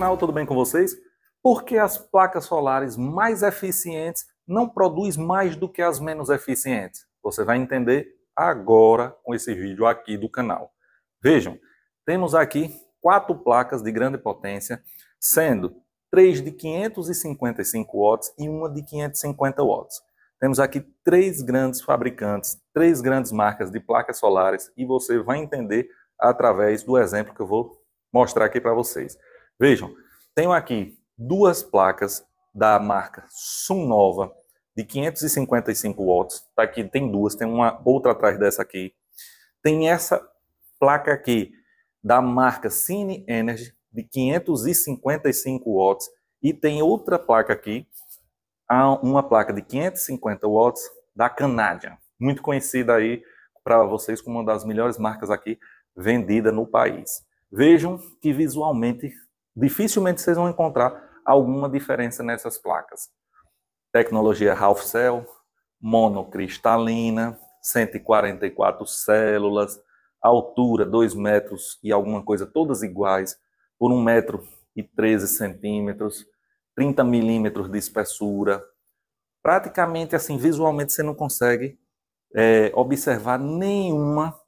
canal, tudo bem com vocês? Por que as placas solares mais eficientes não produzem mais do que as menos eficientes? Você vai entender agora com esse vídeo aqui do canal. Vejam, temos aqui quatro placas de grande potência, sendo três de 555 watts e uma de 550 watts. Temos aqui três grandes fabricantes, três grandes marcas de placas solares e você vai entender através do exemplo que eu vou mostrar aqui para vocês. Vejam, tenho aqui duas placas da marca Sunnova de 555 watts. Tá aqui, tem duas, tem uma outra atrás dessa aqui. Tem essa placa aqui da marca Cine Energy de 555 watts e tem outra placa aqui, uma placa de 550 watts da Canadian, muito conhecida aí para vocês como uma das melhores marcas aqui vendida no país. Vejam que visualmente Dificilmente vocês vão encontrar alguma diferença nessas placas. Tecnologia Half Cell, monocristalina, 144 células, altura 2 metros e alguma coisa, todas iguais, por 1 metro e 13 centímetros, 30 milímetros de espessura. Praticamente assim, visualmente você não consegue é, observar nenhuma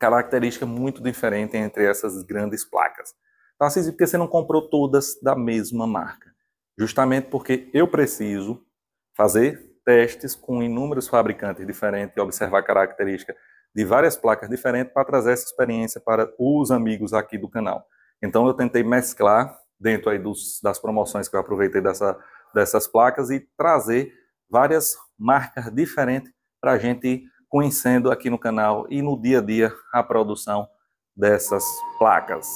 característica muito diferente entre essas grandes placas. Tá por que você não comprou todas da mesma marca? Justamente porque eu preciso fazer testes com inúmeros fabricantes diferentes e observar características de várias placas diferentes para trazer essa experiência para os amigos aqui do canal. Então eu tentei mesclar dentro aí dos, das promoções que eu aproveitei dessa, dessas placas e trazer várias marcas diferentes para a gente conhecendo aqui no canal e no dia a dia a produção dessas placas.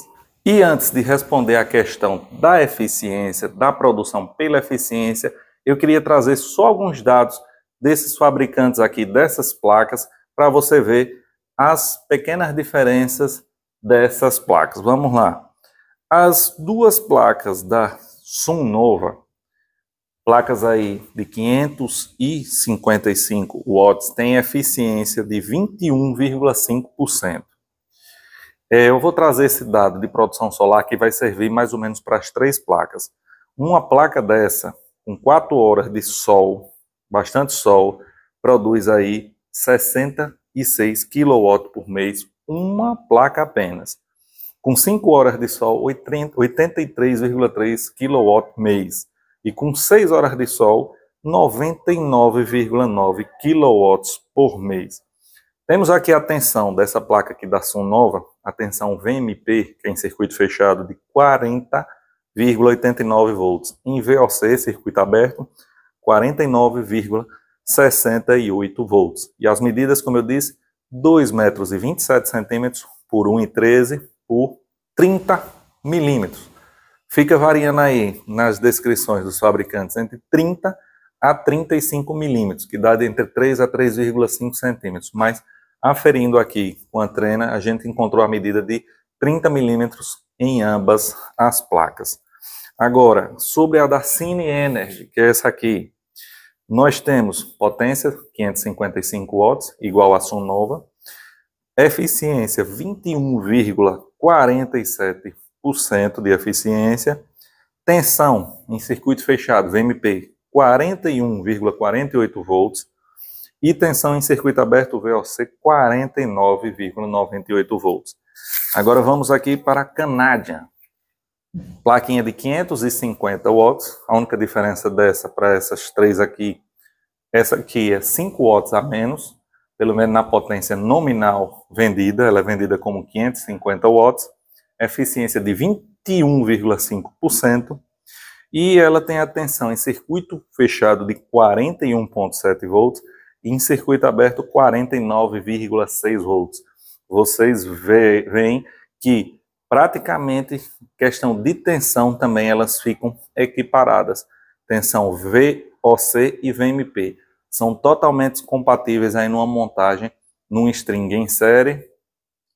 E antes de responder à questão da eficiência, da produção pela eficiência, eu queria trazer só alguns dados desses fabricantes aqui, dessas placas, para você ver as pequenas diferenças dessas placas. Vamos lá. As duas placas da Sunnova, placas aí de 555 watts, têm eficiência de 21,5%. É, eu vou trazer esse dado de produção solar que vai servir mais ou menos para as três placas. Uma placa dessa, com quatro horas de sol, bastante sol, produz aí 66 kW por mês, uma placa apenas. Com 5 horas de sol, 83,3 kW mês. E com 6 horas de sol, 99,9 kW por mês. Temos aqui a tensão dessa placa aqui da nova a tensão VMP, que é em circuito fechado, de 40,89 volts. Em VOC, circuito aberto, 49,68 volts. E as medidas, como eu disse, 2 metros e 27 centímetros por 1,13 por 30 milímetros. Fica variando aí nas descrições dos fabricantes entre 30 a 35 milímetros, que dá de entre 3 a 3,5 centímetros, mas Aferindo aqui com a trena, a gente encontrou a medida de 30 milímetros em ambas as placas. Agora, sobre a da Cine Energy, que é essa aqui, nós temos potência 555 watts, igual a Sonova, eficiência 21,47% de eficiência, tensão em circuito fechado VMP 41,48 volts, e tensão em circuito aberto VOC 49,98 volts. Agora vamos aqui para a Canadian. Plaquinha de 550 watts. A única diferença dessa para essas três aqui, essa aqui é 5 watts a menos, pelo menos na potência nominal vendida, ela é vendida como 550 watts, eficiência de 21,5% e ela tem a tensão em circuito fechado de 41,7 volts em circuito aberto 49,6 volts. Vocês veem que praticamente questão de tensão também elas ficam equiparadas. Tensão VOC e VMP são totalmente compatíveis aí numa montagem num string em série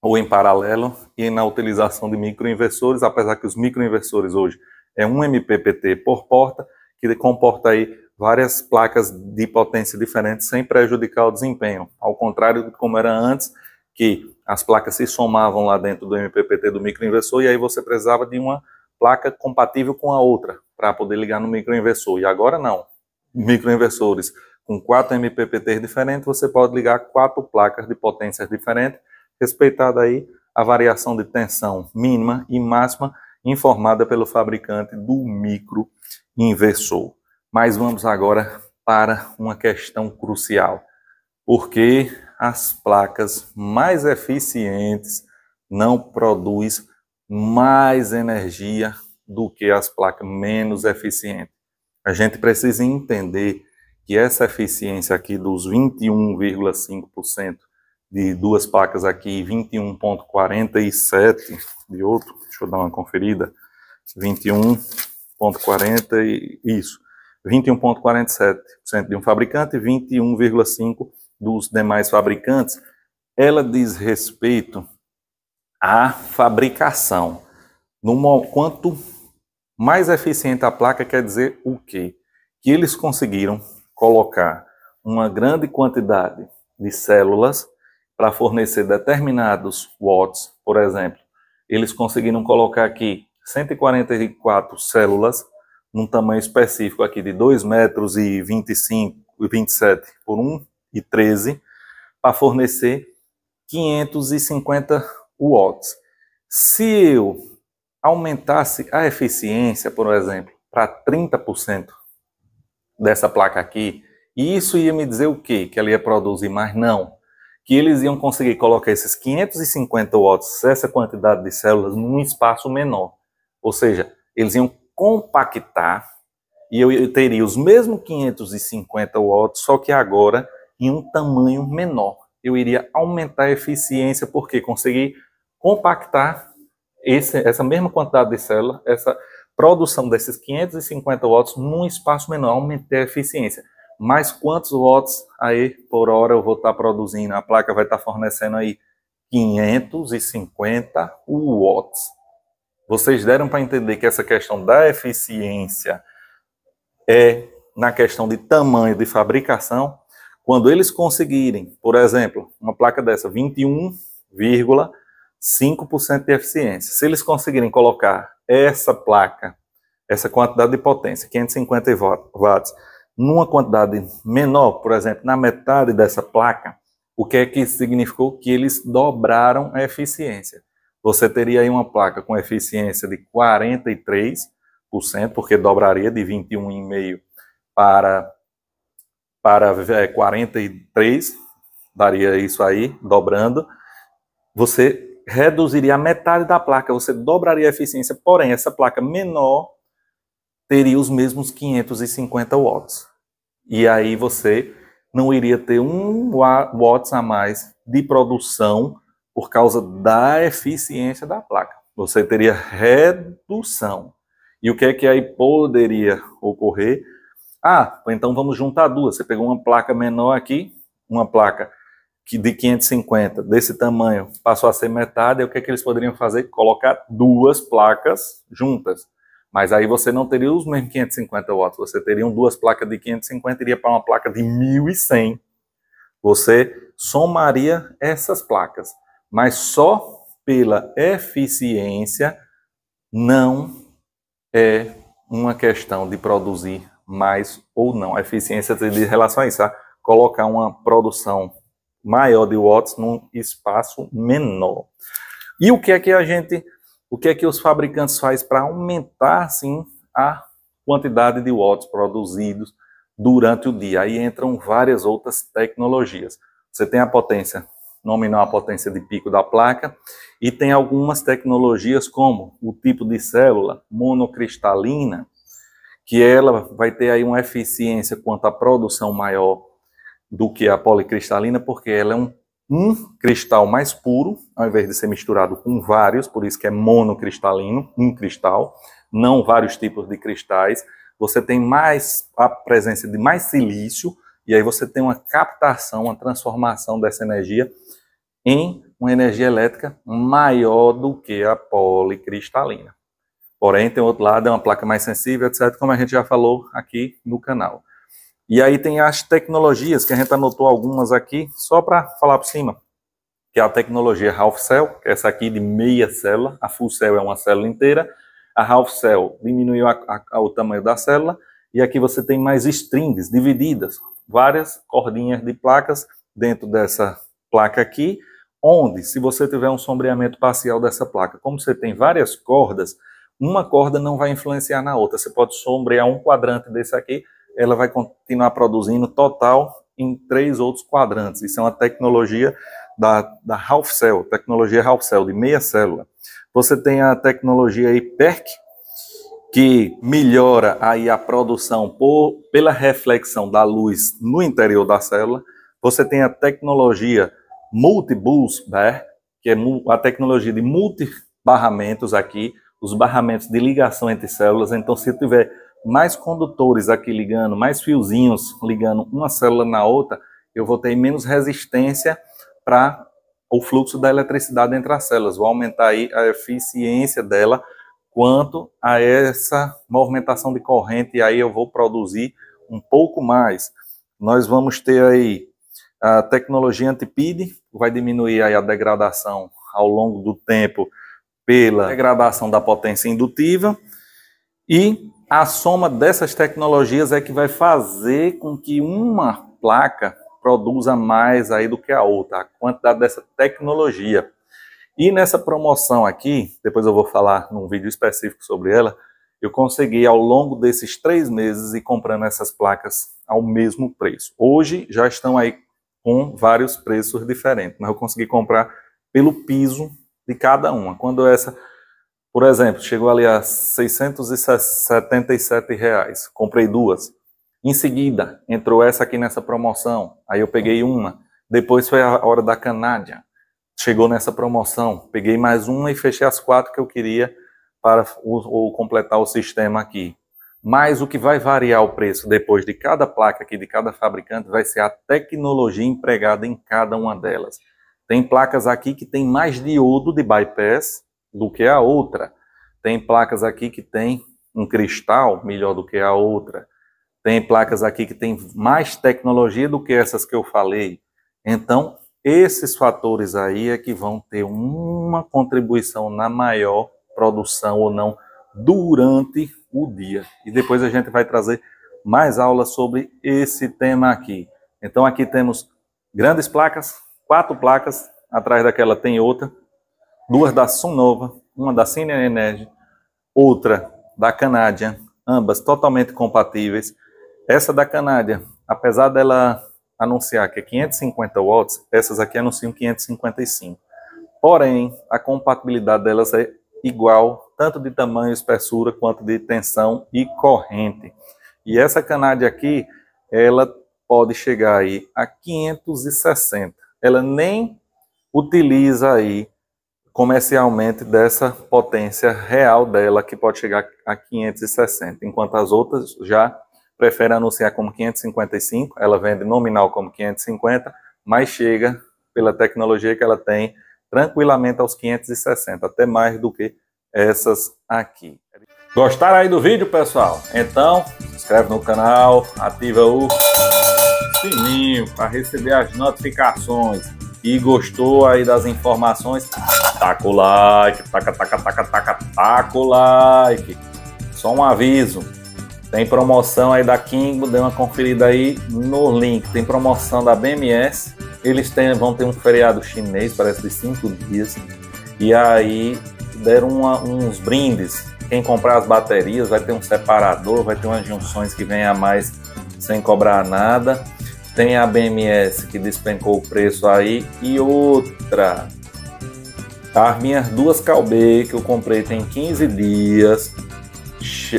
ou em paralelo e na utilização de microinversores, apesar que os microinversores hoje é um MPPT por porta, que comporta aí várias placas de potência diferentes sem prejudicar o desempenho. Ao contrário de como era antes, que as placas se somavam lá dentro do MPPT do microinversor e aí você precisava de uma placa compatível com a outra para poder ligar no microinversor. E agora não. Microinversores com quatro MPPTs diferentes, você pode ligar quatro placas de potências diferentes, respeitada aí a variação de tensão mínima e máxima informada pelo fabricante do microinversor. Mas vamos agora para uma questão crucial. Porque as placas mais eficientes não produzem mais energia do que as placas menos eficientes. A gente precisa entender que essa eficiência aqui dos 21,5% de duas placas aqui, e 21,47% de outro, deixa eu dar uma conferida, 21,40% isso, 21,47% de um fabricante e 21,5% dos demais fabricantes. Ela diz respeito à fabricação. Numa, quanto mais eficiente a placa, quer dizer o quê? Que eles conseguiram colocar uma grande quantidade de células para fornecer determinados watts, por exemplo. Eles conseguiram colocar aqui 144 células num tamanho específico aqui de 2 metros e e 27 por 1 e 13 para fornecer 550 watts. Se eu aumentasse a eficiência, por exemplo, para 30% dessa placa aqui, isso ia me dizer o quê? Que ela ia produzir mais? Não. Que eles iam conseguir colocar esses 550 watts, essa quantidade de células, num espaço menor. Ou seja, eles iam compactar e eu teria os mesmos 550 watts, só que agora em um tamanho menor. Eu iria aumentar a eficiência porque consegui compactar esse, essa mesma quantidade de célula, essa produção desses 550 watts num espaço menor, aumentar a eficiência. Mais quantos watts aí por hora eu vou estar tá produzindo? A placa vai estar tá fornecendo aí 550 watts. Vocês deram para entender que essa questão da eficiência é na questão de tamanho de fabricação. Quando eles conseguirem, por exemplo, uma placa dessa 21,5% de eficiência, se eles conseguirem colocar essa placa, essa quantidade de potência, 550 watts, numa quantidade menor, por exemplo, na metade dessa placa, o que é que significou que eles dobraram a eficiência? você teria aí uma placa com eficiência de 43%, porque dobraria de 21,5% para, para 43%, é, daria isso aí, dobrando. Você reduziria a metade da placa, você dobraria a eficiência, porém, essa placa menor teria os mesmos 550 watts. E aí você não iria ter um watts a mais de produção por causa da eficiência da placa. Você teria redução. E o que é que aí poderia ocorrer? Ah, então vamos juntar duas. Você pegou uma placa menor aqui, uma placa que de 550 desse tamanho passou a ser metade, e o que, é que eles poderiam fazer? Colocar duas placas juntas. Mas aí você não teria os mesmos 550 watts, você teria duas placas de 550 iria para uma placa de 1100. Você somaria essas placas mas só pela eficiência não é uma questão de produzir mais ou não. A eficiência de relação a isso, a colocar uma produção maior de watts num espaço menor. E o que é que a gente, o que é que os fabricantes fazem para aumentar sim a quantidade de watts produzidos durante o dia? Aí entram várias outras tecnologias. Você tem a potência nominar a potência de pico da placa, e tem algumas tecnologias como o tipo de célula monocristalina, que ela vai ter aí uma eficiência quanto à produção maior do que a policristalina, porque ela é um, um cristal mais puro, ao invés de ser misturado com vários, por isso que é monocristalino, um cristal, não vários tipos de cristais. Você tem mais a presença de mais silício, e aí você tem uma captação, uma transformação dessa energia em uma energia elétrica maior do que a policristalina. Porém, tem outro lado, é uma placa mais sensível, etc., como a gente já falou aqui no canal. E aí tem as tecnologias, que a gente anotou algumas aqui, só para falar por cima, que é a tecnologia Half Cell, é essa aqui de meia célula, a Full Cell é uma célula inteira, a Half Cell diminuiu a, a, o tamanho da célula, e aqui você tem mais strings divididas, várias cordinhas de placas dentro dessa placa aqui, onde, se você tiver um sombreamento parcial dessa placa, como você tem várias cordas, uma corda não vai influenciar na outra. Você pode sombrear um quadrante desse aqui, ela vai continuar produzindo total em três outros quadrantes. Isso é uma tecnologia da, da Half Cell, tecnologia Half Cell, de meia célula. Você tem a tecnologia aí PERC, que melhora aí a produção por, pela reflexão da luz no interior da célula. Você tem a tecnologia Multibus, né? que é a tecnologia de multi-barramentos aqui, os barramentos de ligação entre células. Então, se tiver mais condutores aqui ligando, mais fiozinhos ligando uma célula na outra, eu vou ter menos resistência para o fluxo da eletricidade entre as células. Vou aumentar aí a eficiência dela quanto a essa movimentação de corrente, e aí eu vou produzir um pouco mais. Nós vamos ter aí a tecnologia antipide, vai diminuir aí a degradação ao longo do tempo pela degradação da potência indutiva, e a soma dessas tecnologias é que vai fazer com que uma placa produza mais aí do que a outra, a quantidade dessa tecnologia. E nessa promoção aqui, depois eu vou falar num vídeo específico sobre ela, eu consegui ao longo desses três meses ir comprando essas placas ao mesmo preço. Hoje já estão aí com vários preços diferentes, mas eu consegui comprar pelo piso de cada uma. Quando essa, por exemplo, chegou ali a 677 reais, comprei duas. Em seguida, entrou essa aqui nessa promoção, aí eu peguei uma. Depois foi a hora da canádia, chegou nessa promoção, peguei mais uma e fechei as quatro que eu queria para o, o, completar o sistema aqui. Mas o que vai variar o preço depois de cada placa aqui, de cada fabricante, vai ser a tecnologia empregada em cada uma delas. Tem placas aqui que tem mais diodo de bypass do que a outra. Tem placas aqui que tem um cristal melhor do que a outra. Tem placas aqui que tem mais tecnologia do que essas que eu falei. Então, esses fatores aí é que vão ter uma contribuição na maior produção ou não durante o dia. E depois a gente vai trazer mais aulas sobre esse tema aqui. Então aqui temos grandes placas, quatro placas, atrás daquela tem outra, duas da Sunova, uma da Cine Energy, outra da Canadian, ambas totalmente compatíveis. Essa da Canadian, apesar dela anunciar que é 550 watts, essas aqui anunciam 555. Porém, a compatibilidade delas é igual, tanto de tamanho, e espessura, quanto de tensão e corrente. E essa canade aqui, ela pode chegar aí a 560. Ela nem utiliza aí comercialmente dessa potência real dela, que pode chegar a 560, enquanto as outras já prefere anunciar como 555, ela vende nominal como 550, mas chega pela tecnologia que ela tem tranquilamente aos 560, até mais do que essas aqui. Gostaram aí do vídeo, pessoal? Então, se inscreve no canal, ativa o sininho para receber as notificações. E gostou aí das informações? Taca o like, taca, taca, taca, taca, taca o like. Só um aviso, tem promoção aí da Kingo, dê uma conferida aí no link. Tem promoção da BMS. Eles têm, vão ter um feriado chinês, parece de cinco dias. E aí deram uma, uns brindes. Quem comprar as baterias vai ter um separador, vai ter umas junções que vem a mais sem cobrar nada. Tem a BMS que despencou o preço aí. E outra. As minhas duas Calbe que eu comprei tem 15 dias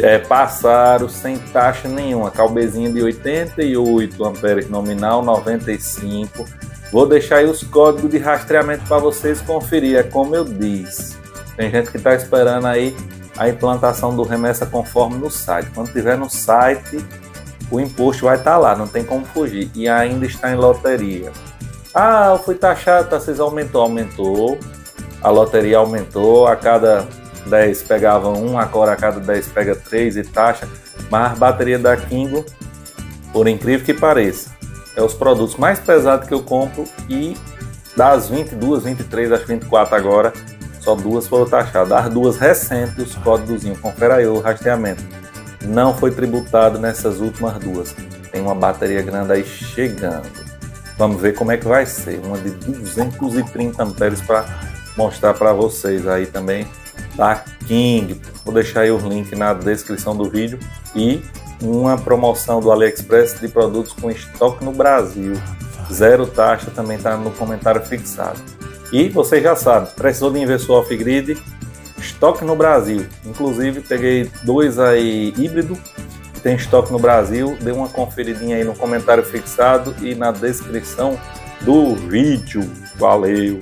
é, passaram sem taxa nenhuma. Calbezinha de 88 amperes nominal, 95. Vou deixar aí os códigos de rastreamento para vocês conferir. É como eu disse. Tem gente que está esperando aí a implantação do remessa conforme no site. Quando tiver no site, o imposto vai estar tá lá, não tem como fugir. E ainda está em loteria. Ah, eu fui taxado, tá, vocês aumentou, aumentou. A loteria aumentou a cada 10 pegava um, agora a cada 10 pega 3 e taxa. Mas a bateria da Kingo, por incrível que pareça, é os produtos mais pesados que eu compro e das 22, 23, acho 24 agora, só duas foram taxadas. As duas recentes, os códigos, confere aí o rastreamento. Não foi tributado nessas últimas duas. Tem uma bateria grande aí chegando. Vamos ver como é que vai ser. Uma de 230 amperes para mostrar para vocês aí também da King. Vou deixar aí o link na descrição do vídeo e uma promoção do AliExpress de produtos com estoque no Brasil. Zero taxa também está no comentário fixado. E você já sabe, precisou de inversor off-grid, estoque no Brasil. Inclusive peguei dois aí híbrido, tem estoque no Brasil. Dê uma conferidinha aí no comentário fixado e na descrição do vídeo. Valeu!